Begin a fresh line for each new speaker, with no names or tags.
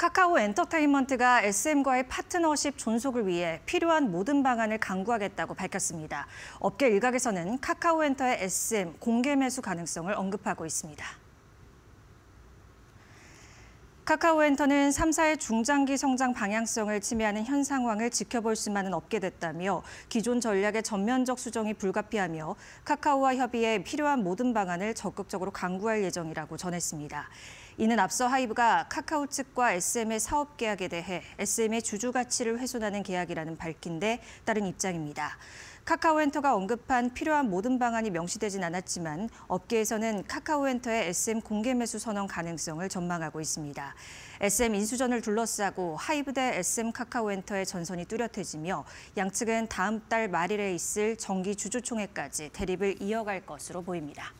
카카오 엔터테인먼트가 SM과의 파트너십 존속을 위해 필요한 모든 방안을 강구하겠다고 밝혔습니다. 업계 일각에서는 카카오 엔터의 SM 공개 매수 가능성을 언급하고 있습니다. 카카오엔터는 3사의 중장기 성장 방향성을 침해하는 현 상황을 지켜볼 수만은 없게 됐다며 기존 전략의 전면적 수정이 불가피하며 카카오와 협의해 필요한 모든 방안을 적극적으로 강구할 예정이라고 전했습니다. 이는 앞서 하이브가 카카오 측과 SM의 사업 계약에 대해 SM의 주주 가치를 훼손하는 계약이라는 밝힌 데 따른 입장입니다. 카카오엔터가 언급한 필요한 모든 방안이 명시되진 않았지만 업계에서는 카카오엔터의 SM 공개 매수 선언 가능성을 전망하고 있습니다. SM 인수전을 둘러싸고 하이브 대 SM 카카오엔터의 전선이 뚜렷해지며 양측은 다음 달 말일에 있을 정기 주주총회까지 대립을 이어갈 것으로 보입니다.